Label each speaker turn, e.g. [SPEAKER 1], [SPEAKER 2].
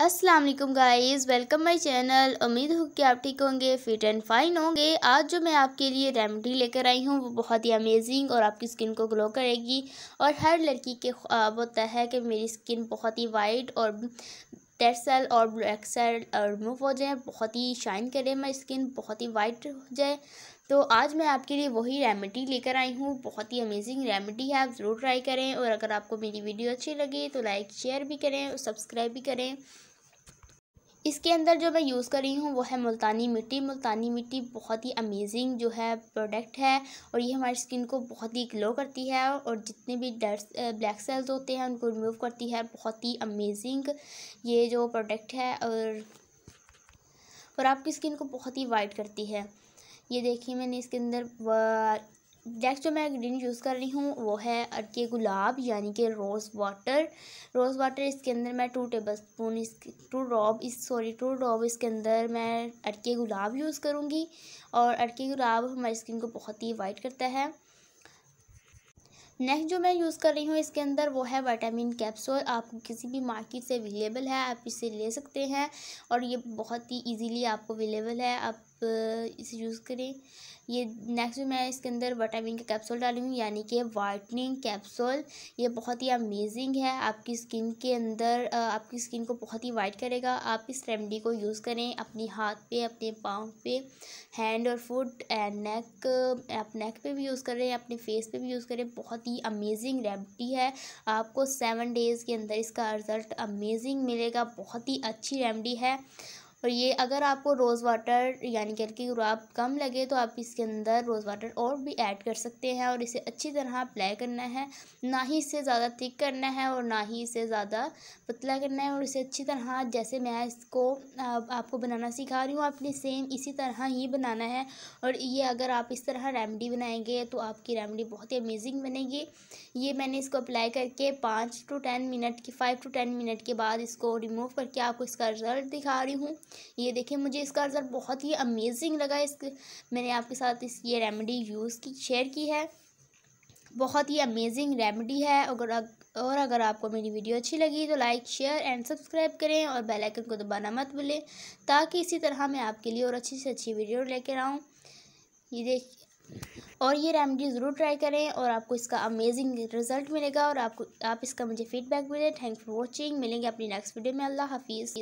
[SPEAKER 1] अस्सलाम वालेकुम guys welcome my channel उम्मीद हो कि आप ठीक होंगे फिट एंड फाइन होंगे आज जो मैं आपके लिए रेमेडी लेकर आई हूँ वो बहुत ही अमेजिंग और आपकी स्किन को ग्लो करेगी और हर लड़की के ख्वाब होता है कि मेरी स्किन बहुत ही वाइट और डेड सेल और ब्लैक सेल रिमूव हो जाए बहुत ही शाइन करे मेरी स्किन बहुत ही वाइट हो जाए तो आज मैं आपके लिए वही रेमेडी लेकर आई हूँ बहुत ही अमेजिंग रेमेडी है आप ज़रूर ट्राई करें और अगर आपको मेरी वीडियो अच्छी लगी तो लाइक शेयर भी करें और सब्सक्राइब भी करें इसके अंदर जो मैं यूज़ कर रही हूँ वो है मुल्तानी मिट्टी मुल्तानी मिट्टी बहुत ही अमेजिंग जो है प्रोडक्ट है और ये हमारी स्किन को बहुत ही ग्लो करती है और जितने भी डर्स ब्लैक सेल्स होते हैं उनको रिमूव करती है बहुत ही अमेजिंग ये जो प्रोडक्ट है और और आपकी स्किन को बहुत ही वाइट करती है ये देखिए मैंने इसके अंदर नेक्स्ट जो मैं इंग्रीडियंट यूज़ कर रही हूँ वो है अरके गुलाब यानी कि रोज़ वाटर रोज़ वाटर इसके अंदर मैं टू टेबल स्पून इस टू रॉब इस सॉरी टू रॉब इसके अंदर मैं अरके गुलाब यूज़ करूँगी और अरके गुलाब हमारी स्किन को बहुत ही वाइट करता है नेक्स्ट जो मैं यूज़ कर रही हूँ इसके अंदर वो है वाइटामिन कैप्सूल आपको किसी भी मार्केट से अवेलेबल है आप इसे ले सकते हैं और ये बहुत ही इजीली आपको अवेलेबल है आप इसे यूज़ करें ये नेक्स्ट मैं इसके अंदर वटामिन का कैप्सूल डाली हूँ यानी कि वाइटनिंग कैप्सूल ये बहुत ही अमेजिंग है आपकी स्किन के अंदर आपकी स्किन को बहुत ही वाइट करेगा आप इस रेमडी को यूज़ करें अपने हाथ पे अपने पाँव पे हैंड और फुट एंड नेक आप नेक पे भी यूज़ करें अपने फेस पे भी यूज़ करें बहुत ही अमेजिंग रेमडी है आपको सेवन डेज़ के अंदर इसका रिज़ल्ट अमेजिंग मिलेगा बहुत ही अच्छी रेमडी है और ये अगर आपको रोज़ वाटर यानी कि हल्की गुराब कम लगे तो आप इसके अंदर रोज़ वाटर और भी ऐड कर सकते हैं और इसे अच्छी तरह अप्लाई करना है ना ही इसे ज़्यादा थिक करना है और ना ही इसे ज़्यादा पतला करना है और इसे अच्छी तरह जैसे मैं इसको आपको बनाना सिखा रही हूँ आपने सेम इसी तरह ही बनाना है और ये अगर आप इस तरह रेमडी बनाएंगे तो आपकी रेमडी बहुत ही अमेजिंग बनेगी ये मैंने इसको अप्लाई करके पाँच टू टेन मिनट की फ़ाइव टू टेन मिनट के बाद इसको रिमूव करके आपको इसका रिज़ल्ट दिखा रही हूँ ये देखिए मुझे इसका रिज़ल्ट बहुत ही अमेजिंग लगा इस मैंने आपके साथ इस ये रेमेडी यूज़ की शेयर की है बहुत ही अमेजिंग रेमेडी है अगर और अगर आपको मेरी वीडियो अच्छी लगी तो लाइक शेयर एंड सब्सक्राइब करें और बेल आइकन को दबाना मत भूलें ताकि इसी तरह मैं आपके लिए और अच्छी से अच्छी वीडियो लेकर आऊँ ये देख और ये रेमेडी ज़रूर ट्राई करें और आपको इसका अमेजिंग रिजल्ट मिलेगा और आपको आप इसका मुझे फीडबैक भी दें थैंक फॉर वॉचिंग मिलेंगे अपनी नेक्स्ट वीडियो में अल्लाह हाफिज़